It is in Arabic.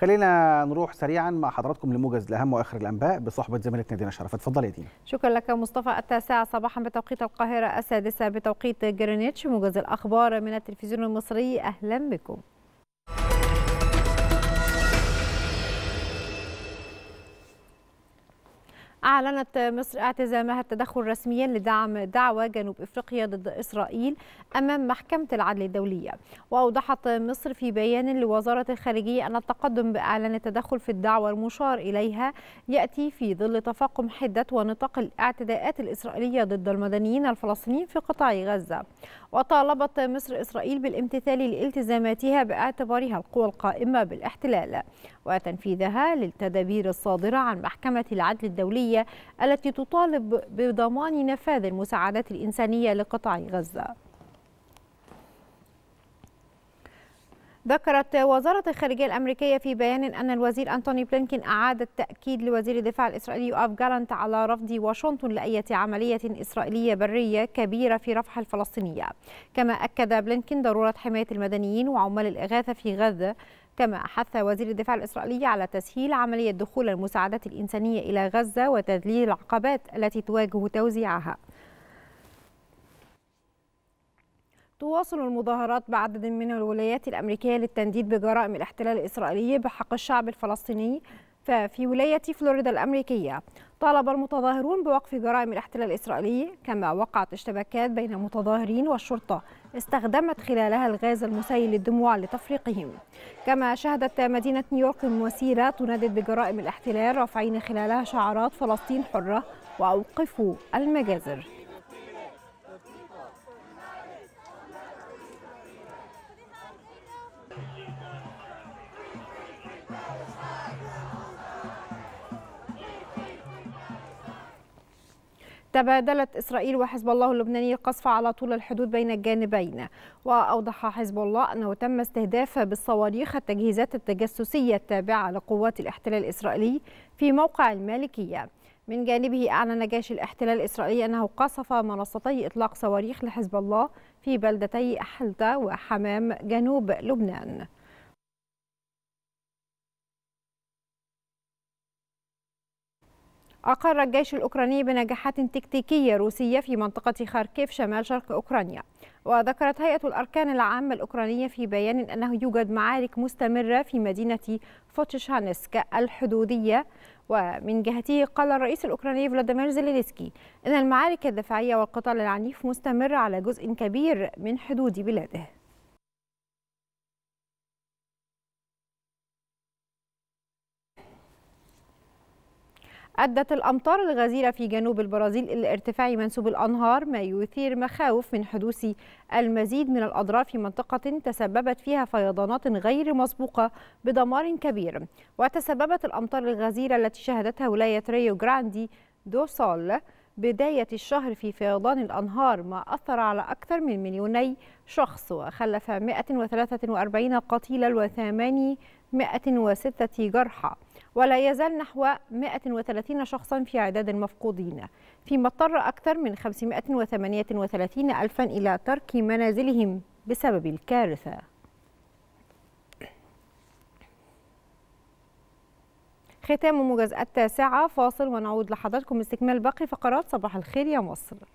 خلينا نروح سريعا مع حضراتكم لموجز الاهم واخر الانباء بصحبه زميلتنا دينا شرف اتفضل يا دينا شكرا لك مصطفى التاسعه صباحا بتوقيت القاهره السادسه بتوقيت جرينتش موجز الاخبار من التلفزيون المصري اهلا بكم أعلنت مصر اعتزامها التدخل رسميا لدعم دعوى جنوب إفريقيا ضد إسرائيل أمام محكمة العدل الدولية وأوضحت مصر في بيان لوزارة الخارجية أن التقدم بإعلان التدخل في الدعوة المشار إليها يأتي في ظل تفاقم حدة ونطاق الاعتداءات الإسرائيلية ضد المدنيين الفلسطينيين في قطاع غزة وطالبت مصر إسرائيل بالامتثال لالتزاماتها باعتبارها القوى القائمة بالاحتلال وتنفيذها للتدابير الصادرة عن محكمة العدل الدولية الدولية التي تطالب بضمان نفاذ المساعدات الإنسانية لقطاع غزة ذكرت وزارة الخارجية الأمريكية في بيان أن الوزير أنتوني بلينكين أعاد التأكيد لوزير الدفاع الإسرائيلي أوف جالانت على رفض واشنطن لأية عملية إسرائيلية برية كبيرة في رفح الفلسطينية كما أكد بلينكين ضرورة حماية المدنيين وعمال الإغاثة في غزة كما حث وزير الدفاع الإسرائيلي على تسهيل عملية دخول المساعدات الإنسانية إلى غزة وتذليل العقبات التي تواجه توزيعها تواصل المظاهرات بعدد من الولايات الأمريكية للتنديد بجرائم الاحتلال الإسرائيلي بحق الشعب الفلسطيني ففي ولاية فلوريدا الأمريكية طالب المتظاهرون بوقف جرائم الاحتلال الإسرائيلي كما وقعت اشتباكات بين متظاهرين والشرطة استخدمت خلالها الغاز المسيل للدموع لتفريقهم كما شهدت مدينة نيويورك مسيرة تندد بجرائم الاحتلال رافعين خلالها شعارات فلسطين حرة وأوقفوا المجازر تبادلت إسرائيل وحزب الله اللبناني القصف على طول الحدود بين الجانبين وأوضح حزب الله أنه تم استهداف بالصواريخ التجهيزات التجسسية التابعة لقوات الاحتلال الإسرائيلي في موقع المالكية من جانبه أعلن جيش الاحتلال الإسرائيلي أنه قصف منصتي إطلاق صواريخ لحزب الله في بلدتي حلتا وحمام جنوب لبنان أقر الجيش الأوكراني بنجاحات تكتيكية روسية في منطقة خاركيف شمال شرق أوكرانيا وذكرت هيئة الأركان العامة الأوكرانية في بيان أنه يوجد معارك مستمرة في مدينة فوتشانسك الحدودية ومن جهته قال الرئيس الأوكراني فلاديمير زيلينسكي أن المعارك الدفاعية والقتال العنيف مستمر على جزء كبير من حدود بلاده أدت الأمطار الغزيرة في جنوب البرازيل إلى ارتفاع منسوب الأنهار ما يثير مخاوف من حدوث المزيد من الأضرار في منطقة تسببت فيها فيضانات غير مسبوقة بدمار كبير وتسببت الأمطار الغزيرة التي شهدتها ولاية ريو جراندي دو سول بداية الشهر في فيضان الأنهار ما أثر على أكثر من مليوني شخص وخلف 143 قتيلا و806 جرحى ولا يزال نحو 130 شخصا في عداد المفقودين فيما اضطر أكثر من 538 ألفا إلى ترك منازلهم بسبب الكارثة ختام موجز التاسعة فاصل ونعود لحضراتكم استكمال باقي فقرات صباح الخير يا مصر